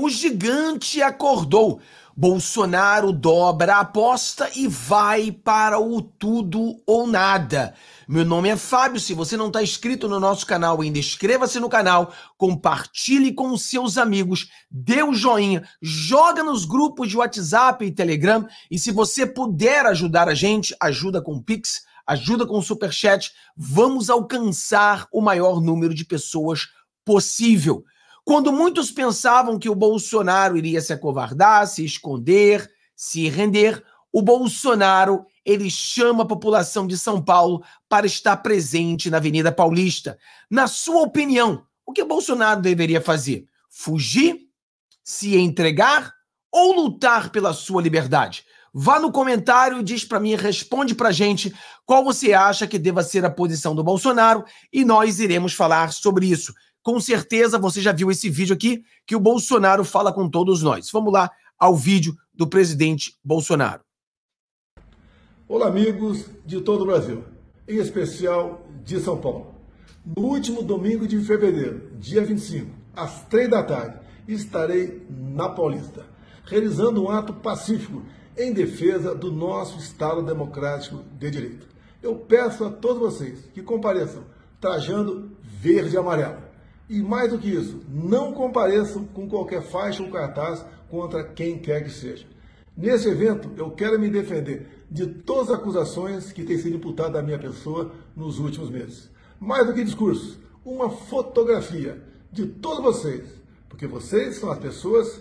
O gigante acordou. Bolsonaro dobra a aposta e vai para o tudo ou nada. Meu nome é Fábio. Se você não está inscrito no nosso canal ainda, inscreva-se no canal, compartilhe com os seus amigos, dê o um joinha, joga nos grupos de WhatsApp e Telegram. E se você puder ajudar a gente, ajuda com o Pix, ajuda com o Superchat. Vamos alcançar o maior número de pessoas possível. Quando muitos pensavam que o Bolsonaro iria se acovardar, se esconder, se render, o Bolsonaro ele chama a população de São Paulo para estar presente na Avenida Paulista. Na sua opinião, o que o Bolsonaro deveria fazer? Fugir? Se entregar? Ou lutar pela sua liberdade? Vá no comentário, diz para mim, responde para gente qual você acha que deva ser a posição do Bolsonaro e nós iremos falar sobre isso. Com certeza você já viu esse vídeo aqui que o Bolsonaro fala com todos nós. Vamos lá ao vídeo do presidente Bolsonaro. Olá, amigos de todo o Brasil, em especial de São Paulo. No último domingo de fevereiro, dia 25, às três da tarde, estarei na Paulista, realizando um ato pacífico em defesa do nosso Estado democrático de direito. Eu peço a todos vocês que compareçam trajando verde e amarelo e mais do que isso, não compareçam com qualquer faixa ou cartaz contra quem quer que seja. Nesse evento, eu quero me defender de todas as acusações que têm sido imputadas à minha pessoa nos últimos meses. Mais do que discurso, uma fotografia de todos vocês, porque vocês são as pessoas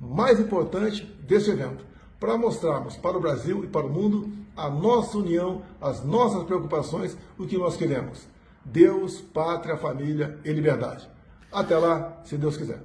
mais importantes desse evento, para mostrarmos para o Brasil e para o mundo a nossa união, as nossas preocupações, o que nós queremos Deus, pátria, família e liberdade. Até lá, se Deus quiser.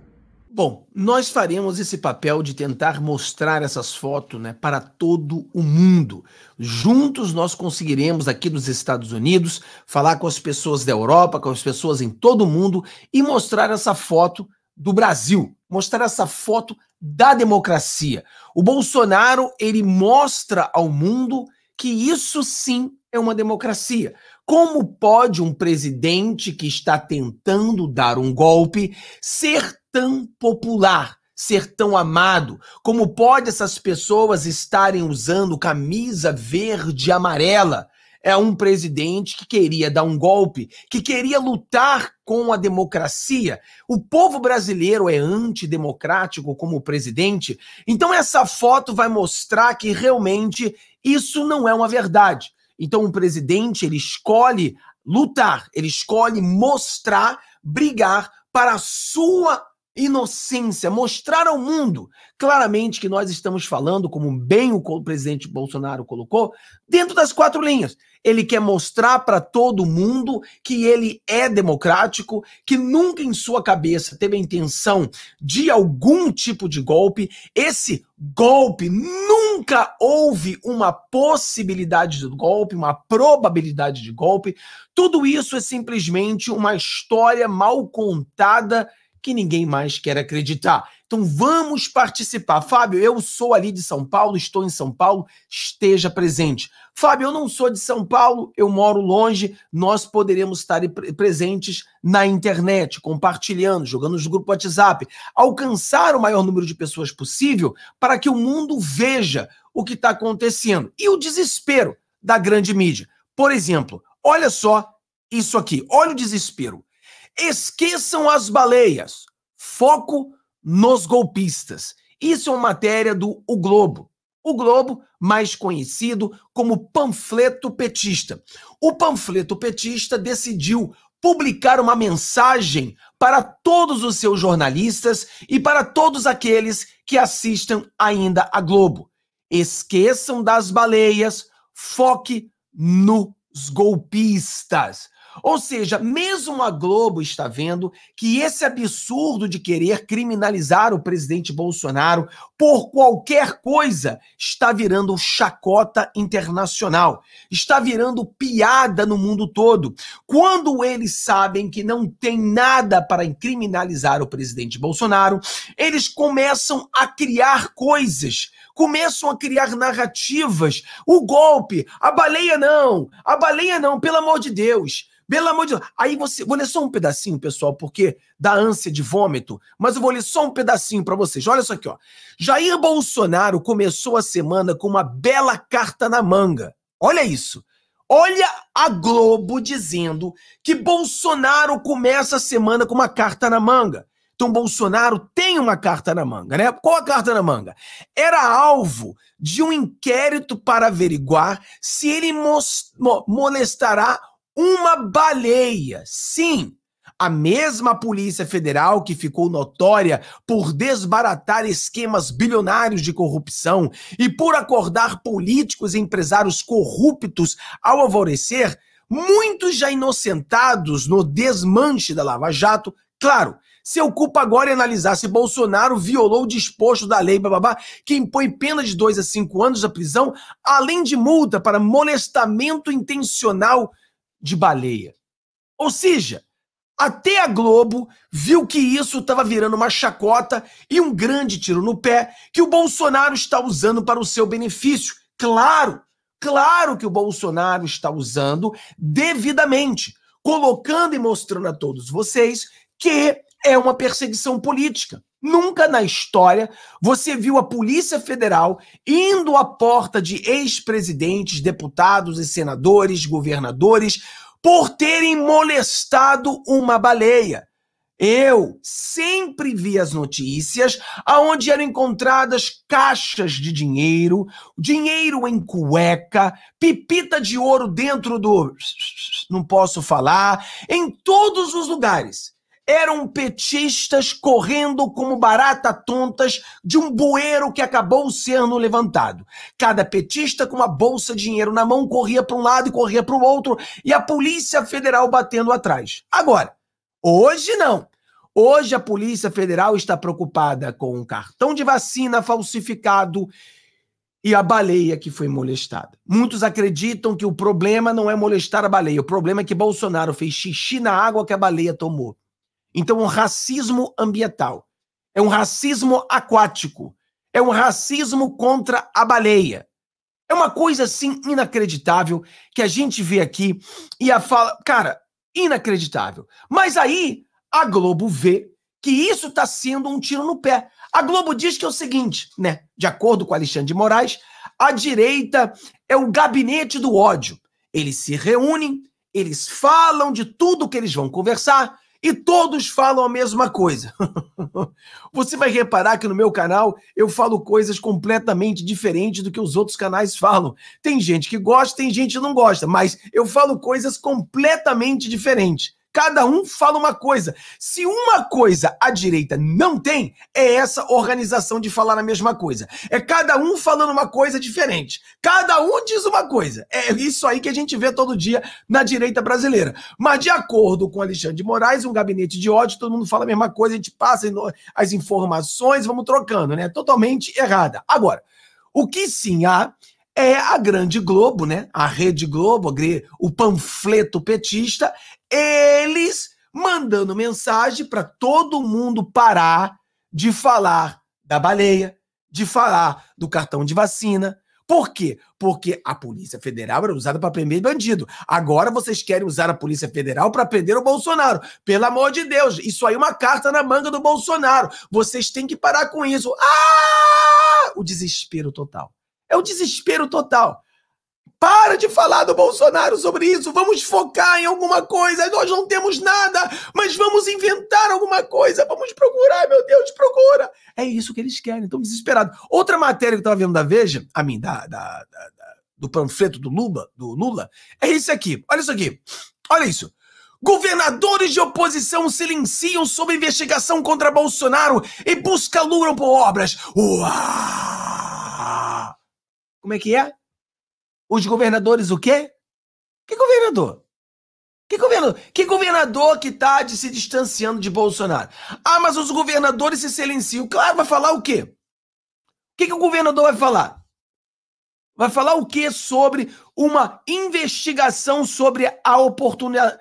Bom, nós faremos esse papel de tentar mostrar essas fotos né, para todo o mundo. Juntos nós conseguiremos, aqui nos Estados Unidos, falar com as pessoas da Europa, com as pessoas em todo o mundo e mostrar essa foto do Brasil, mostrar essa foto da democracia. O Bolsonaro, ele mostra ao mundo que isso sim é uma democracia. Como pode um presidente que está tentando dar um golpe ser tão popular, ser tão amado? Como pode essas pessoas estarem usando camisa verde e amarela? É um presidente que queria dar um golpe, que queria lutar com a democracia. O povo brasileiro é antidemocrático como presidente. Então, essa foto vai mostrar que realmente isso não é uma verdade. Então, o presidente ele escolhe lutar, ele escolhe mostrar, brigar para a sua inocência, mostrar ao mundo claramente que nós estamos falando, como bem o presidente Bolsonaro colocou, dentro das quatro linhas. Ele quer mostrar para todo mundo que ele é democrático, que nunca em sua cabeça teve a intenção de algum tipo de golpe. Esse golpe nunca houve uma possibilidade de golpe, uma probabilidade de golpe. Tudo isso é simplesmente uma história mal contada que ninguém mais quer acreditar. Então vamos participar. Fábio, eu sou ali de São Paulo, estou em São Paulo, esteja presente. Fábio, eu não sou de São Paulo, eu moro longe, nós poderemos estar presentes na internet, compartilhando, jogando nos grupos WhatsApp, alcançar o maior número de pessoas possível para que o mundo veja o que está acontecendo e o desespero da grande mídia. Por exemplo, olha só isso aqui, olha o desespero. Esqueçam as baleias. Foco nos golpistas. Isso é uma matéria do O Globo. O Globo, mais conhecido como panfleto petista. O panfleto petista decidiu publicar uma mensagem para todos os seus jornalistas e para todos aqueles que assistam ainda a Globo. Esqueçam das baleias, foque nos golpistas. Ou seja, mesmo a Globo está vendo que esse absurdo de querer criminalizar o presidente Bolsonaro por qualquer coisa está virando chacota internacional, está virando piada no mundo todo. Quando eles sabem que não tem nada para criminalizar o presidente Bolsonaro, eles começam a criar coisas começam a criar narrativas. O golpe, a baleia não, a baleia não, pelo amor de Deus. Pelo amor de Deus. Aí você. Vou ler só um pedacinho, pessoal, porque dá ânsia de vômito, mas eu vou ler só um pedacinho para vocês. Olha só aqui, ó. Jair Bolsonaro começou a semana com uma bela carta na manga. Olha isso. Olha a Globo dizendo que Bolsonaro começa a semana com uma carta na manga. Então, Bolsonaro tem uma carta na manga, né? Qual a carta na manga? Era alvo de um inquérito para averiguar se ele molestará uma baleia. Sim, a mesma Polícia Federal que ficou notória por desbaratar esquemas bilionários de corrupção e por acordar políticos e empresários corruptos ao alvorecer, muitos já inocentados no desmanche da Lava Jato, claro, se ocupa agora em analisar se Bolsonaro violou o disposto da lei, bababá, que impõe pena de 2 a 5 anos de prisão, além de multa para molestamento intencional de baleia. Ou seja, até a Globo viu que isso estava virando uma chacota e um grande tiro no pé que o Bolsonaro está usando para o seu benefício. Claro, claro que o Bolsonaro está usando devidamente, colocando e mostrando a todos vocês que é uma perseguição política. Nunca na história você viu a Polícia Federal indo à porta de ex-presidentes, deputados e senadores, governadores, por terem molestado uma baleia. Eu sempre vi as notícias aonde eram encontradas caixas de dinheiro, dinheiro em cueca, pipita de ouro dentro do não posso falar, em todos os lugares eram petistas correndo como barata tontas de um bueiro que acabou sendo levantado. Cada petista com uma bolsa de dinheiro na mão corria para um lado e corria para o outro e a Polícia Federal batendo atrás. Agora, hoje não. Hoje a Polícia Federal está preocupada com um cartão de vacina falsificado e a baleia que foi molestada. Muitos acreditam que o problema não é molestar a baleia, o problema é que Bolsonaro fez xixi na água que a baleia tomou. Então, um racismo ambiental é um racismo aquático, é um racismo contra a baleia. É uma coisa assim inacreditável que a gente vê aqui e a fala, cara, inacreditável. Mas aí a Globo vê que isso está sendo um tiro no pé. A Globo diz que é o seguinte, né? De acordo com Alexandre de Moraes, a direita é o gabinete do ódio. Eles se reúnem, eles falam de tudo que eles vão conversar, e todos falam a mesma coisa. Você vai reparar que no meu canal eu falo coisas completamente diferentes do que os outros canais falam. Tem gente que gosta, tem gente que não gosta, mas eu falo coisas completamente diferentes. Cada um fala uma coisa. Se uma coisa a direita não tem, é essa organização de falar a mesma coisa. É cada um falando uma coisa diferente. Cada um diz uma coisa. É isso aí que a gente vê todo dia na direita brasileira. Mas de acordo com Alexandre de Moraes, um gabinete de ódio, todo mundo fala a mesma coisa, a gente passa as informações, vamos trocando, né? Totalmente errada. Agora, o que sim há é a Grande Globo, né? A Rede Globo, o panfleto petista, eles mandando mensagem para todo mundo parar de falar da baleia, de falar do cartão de vacina. Por quê? Porque a Polícia Federal era usada para prender bandido. Agora vocês querem usar a Polícia Federal para prender o Bolsonaro. Pelo amor de Deus, isso aí é uma carta na manga do Bolsonaro. Vocês têm que parar com isso. Ah! O desespero total. É um desespero total. Para de falar do Bolsonaro sobre isso. Vamos focar em alguma coisa. Nós não temos nada, mas vamos inventar alguma coisa. Vamos procurar, meu Deus, procura. É isso que eles querem. Estão desesperados. Outra matéria que eu estava vendo da Veja, a mim, da, da, da, do panfleto do Lula, do Lula, é isso aqui. Olha isso aqui. Olha isso. Governadores de oposição silenciam sob investigação contra Bolsonaro e busca lula por obras. Uau! Como é que é? Os governadores o quê? Que governador? Que governador? Que governador que tá de se distanciando de Bolsonaro? Ah, mas os governadores se silenciam. Claro, vai falar o quê? O que, que o governador vai falar? Vai falar o quê sobre uma investigação sobre a oportunidade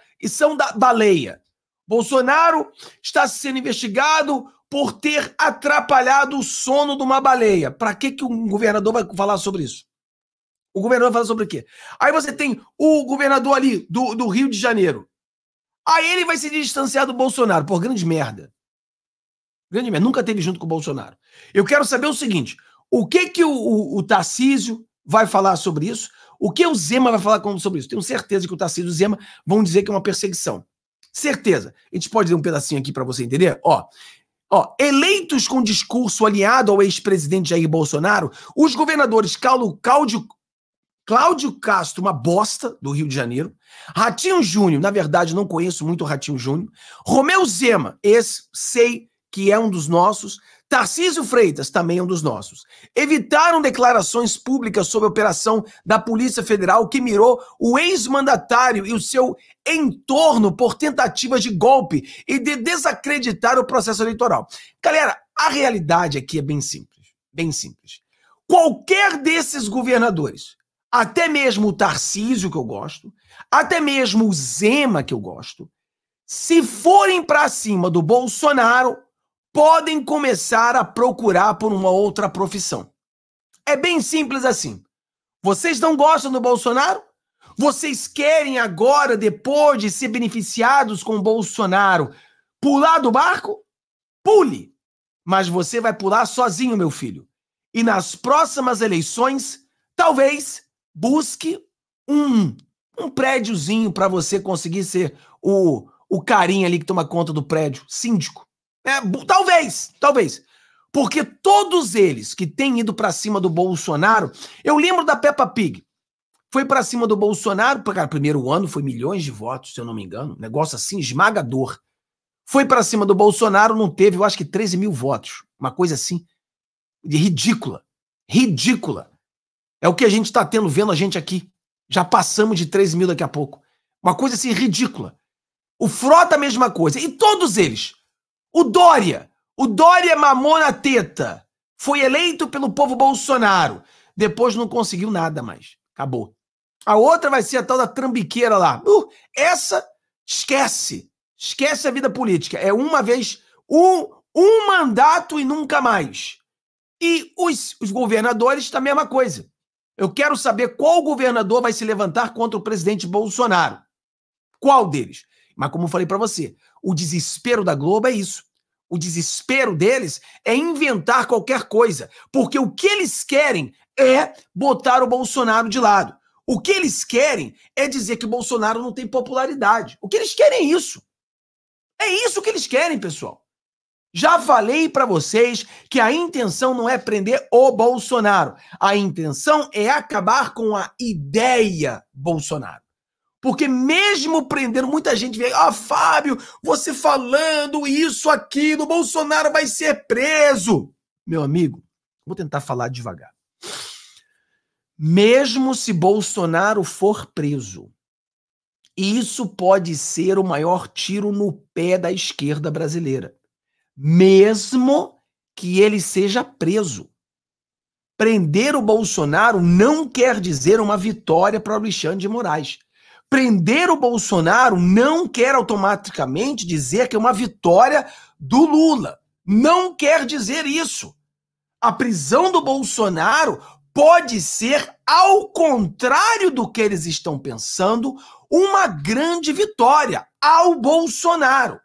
da baleia? Bolsonaro está sendo investigado por ter atrapalhado o sono de uma baleia. Para que, que um governador vai falar sobre isso? O governador vai falar sobre o quê? Aí você tem o governador ali do, do Rio de Janeiro. Aí ele vai se distanciar do Bolsonaro, por grande merda. Grande merda, nunca teve junto com o Bolsonaro. Eu quero saber o seguinte: o que que o, o, o Tarcísio vai falar sobre isso? O que o Zema vai falar sobre isso? Tenho certeza que o Tarcísio e o Zema vão dizer que é uma perseguição. Certeza. A gente pode ler um pedacinho aqui para você entender? Ó, Ó, eleitos com discurso alinhado ao ex-presidente Jair Bolsonaro, os governadores Cláudio, Cláudio Castro, uma bosta do Rio de Janeiro, Ratinho Júnior, na verdade não conheço muito o Ratinho Júnior, Romeu Zema, esse sei que é um dos nossos, Tarcísio Freitas, também é um dos nossos, evitaram declarações públicas sobre a operação da Polícia Federal que mirou o ex-mandatário e o seu entorno por tentativas de golpe e de desacreditar o processo eleitoral. Galera, a realidade aqui é bem simples, bem simples. Qualquer desses governadores, até mesmo o Tarcísio que eu gosto, até mesmo o Zema que eu gosto, se forem para cima do Bolsonaro, podem começar a procurar por uma outra profissão. É bem simples assim. Vocês não gostam do Bolsonaro? Vocês querem agora, depois de ser beneficiados com o Bolsonaro, pular do barco? Pule! Mas você vai pular sozinho, meu filho. E nas próximas eleições, talvez busque um, um prédiozinho para você conseguir ser o, o carinha ali que toma conta do prédio, síndico. É, talvez, talvez. Porque todos eles que têm ido para cima do Bolsonaro, eu lembro da Peppa Pig. Foi para cima do Bolsonaro, cara, primeiro ano foi milhões de votos, se eu não me engano, negócio assim esmagador. Foi para cima do Bolsonaro, não teve, eu acho que 13 mil votos, uma coisa assim, ridícula, ridícula. É o que a gente está tendo, vendo a gente aqui. Já passamos de 13 mil daqui a pouco. Uma coisa assim ridícula. O Frota a mesma coisa. E todos eles o Dória, o Dória mamou na teta, foi eleito pelo povo Bolsonaro, depois não conseguiu nada mais, acabou. A outra vai ser a tal da trambiqueira lá. Uh, essa, esquece, esquece a vida política, é uma vez, um, um mandato e nunca mais. E os, os governadores, a mesma coisa. Eu quero saber qual governador vai se levantar contra o presidente Bolsonaro. Qual deles? Mas como eu falei para você, o desespero da Globo é isso. O desespero deles é inventar qualquer coisa, porque o que eles querem é botar o Bolsonaro de lado. O que eles querem é dizer que o Bolsonaro não tem popularidade. O que eles querem é isso. É isso que eles querem, pessoal. Já falei para vocês que a intenção não é prender o Bolsonaro. A intenção é acabar com a ideia Bolsonaro. Porque mesmo prendendo, muita gente vem, ah, Fábio, você falando isso, aqui, o Bolsonaro vai ser preso. Meu amigo, vou tentar falar devagar. Mesmo se Bolsonaro for preso, isso pode ser o maior tiro no pé da esquerda brasileira. Mesmo que ele seja preso. Prender o Bolsonaro não quer dizer uma vitória para o Alexandre de Moraes prender o Bolsonaro não quer automaticamente dizer que é uma vitória do Lula. Não quer dizer isso. A prisão do Bolsonaro pode ser, ao contrário do que eles estão pensando, uma grande vitória ao Bolsonaro.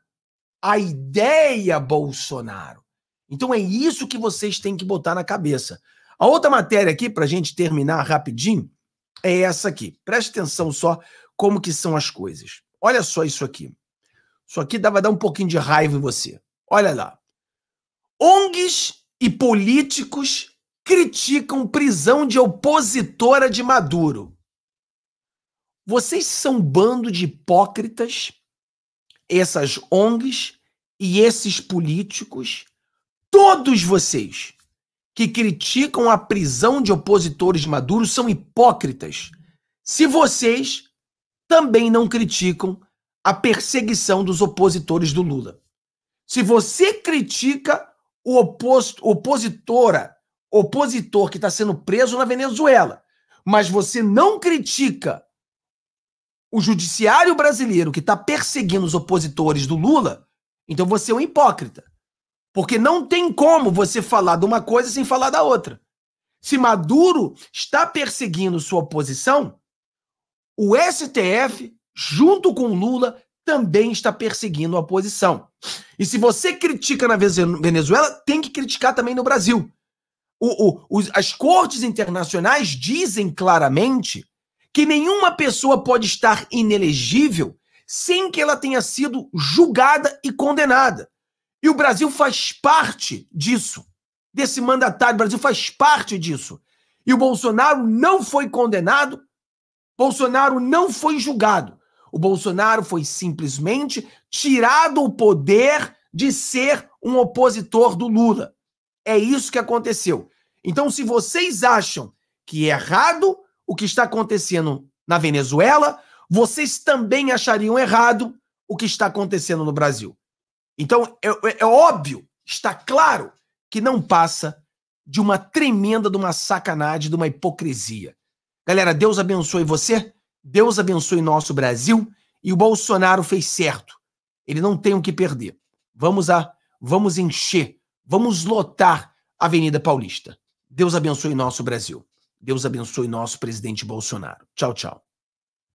A ideia Bolsonaro. Então é isso que vocês têm que botar na cabeça. A outra matéria aqui, para a gente terminar rapidinho, é essa aqui. Preste atenção só como que são as coisas. Olha só isso aqui. Isso aqui dava dar um pouquinho de raiva em você. Olha lá. ONGs e políticos criticam prisão de opositora de Maduro. Vocês são um bando de hipócritas, essas ONGs e esses políticos, todos vocês que criticam a prisão de opositores de Maduro são hipócritas. Se vocês também não criticam a perseguição dos opositores do Lula. Se você critica o oposto, opositora, opositor que está sendo preso na Venezuela, mas você não critica o judiciário brasileiro que está perseguindo os opositores do Lula, então você é um hipócrita. Porque não tem como você falar de uma coisa sem falar da outra. Se Maduro está perseguindo sua oposição, o STF, junto com Lula, também está perseguindo a oposição. E se você critica na Venezuela, tem que criticar também no Brasil. O, o, os, as cortes internacionais dizem claramente que nenhuma pessoa pode estar inelegível sem que ela tenha sido julgada e condenada. E o Brasil faz parte disso, desse mandatário. O Brasil faz parte disso. E o Bolsonaro não foi condenado Bolsonaro não foi julgado. O Bolsonaro foi simplesmente tirado o poder de ser um opositor do Lula. É isso que aconteceu. Então, se vocês acham que é errado o que está acontecendo na Venezuela, vocês também achariam errado o que está acontecendo no Brasil. Então, é, é, é óbvio, está claro, que não passa de uma tremenda, de uma sacanagem, de uma hipocrisia. Galera, Deus abençoe você, Deus abençoe nosso Brasil e o Bolsonaro fez certo. Ele não tem o que perder. Vamos a vamos encher, vamos lotar a Avenida Paulista. Deus abençoe nosso Brasil. Deus abençoe nosso presidente Bolsonaro. Tchau, tchau.